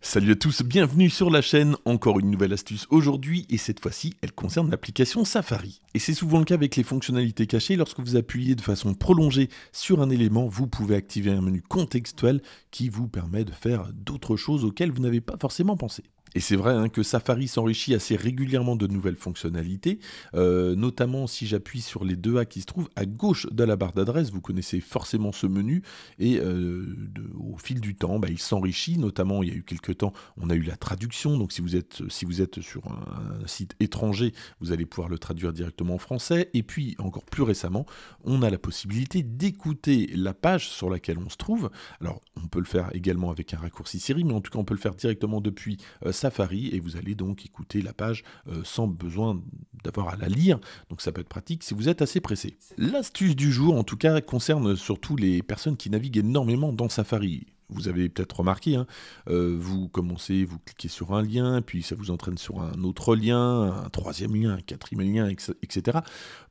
Salut à tous, bienvenue sur la chaîne, encore une nouvelle astuce aujourd'hui et cette fois-ci elle concerne l'application Safari. Et c'est souvent le cas avec les fonctionnalités cachées, lorsque vous appuyez de façon prolongée sur un élément, vous pouvez activer un menu contextuel qui vous permet de faire d'autres choses auxquelles vous n'avez pas forcément pensé. Et c'est vrai hein, que Safari s'enrichit assez régulièrement de nouvelles fonctionnalités, euh, notamment si j'appuie sur les deux A qui se trouvent à gauche de la barre d'adresse, vous connaissez forcément ce menu, et euh, au fil du temps, bah, il s'enrichit, notamment il y a eu quelques temps, on a eu la traduction, donc si vous êtes, si vous êtes sur un, site étranger, vous allez pouvoir le traduire directement en français, et puis encore plus récemment, on a la possibilité d'écouter la page sur laquelle on se trouve, alors on peut le faire également avec un raccourci Siri, mais en tout cas on peut le faire directement depuis... Safari, euh, Safari et vous allez donc écouter la page euh, sans besoin d'avoir à la lire. Donc ça peut être pratique si vous êtes assez pressé. L'astuce du jour en tout cas concerne surtout les personnes qui naviguent énormément dans Safari vous avez peut-être remarqué, hein, euh, vous commencez, vous cliquez sur un lien, puis ça vous entraîne sur un autre lien, un troisième lien, un quatrième lien, etc.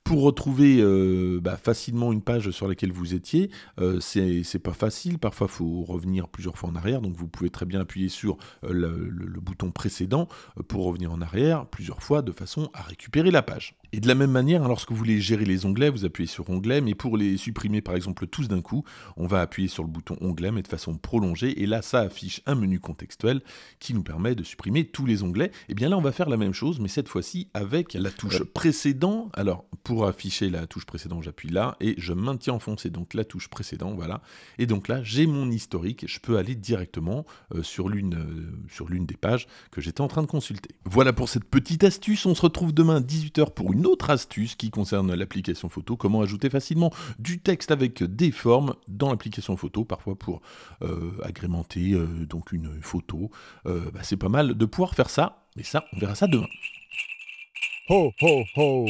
Pour retrouver euh, bah, facilement une page sur laquelle vous étiez, euh, c'est pas facile. Parfois, il faut revenir plusieurs fois en arrière. Donc, vous pouvez très bien appuyer sur le bouton précédent pour revenir en arrière plusieurs fois de façon à récupérer la page. Et de la même manière, hein, lorsque vous voulez gérer les onglets, vous appuyez sur Onglet, mais pour les supprimer par exemple tous d'un coup, on va appuyer sur le bouton Onglet, mais de façon prolongée, et là ça affiche un menu contextuel qui nous permet de supprimer tous les onglets. Et eh bien là on va faire la même chose, mais cette fois-ci avec la touche euh, précédent. Alors pour afficher la touche précédent, j'appuie là, et je maintiens enfoncé donc la touche précédent, voilà. Et donc là j'ai mon historique, je peux aller directement euh, euh, sur l'une des pages que j'étais en train de consulter. Voilà pour cette petite astuce, on se retrouve demain à 18h pour une une autre astuce qui concerne l'application photo, comment ajouter facilement du texte avec des formes dans l'application photo, parfois pour euh, agrémenter euh, donc une photo. Euh, bah, c'est pas mal de pouvoir faire ça, mais ça, on verra ça demain. Ho ho ho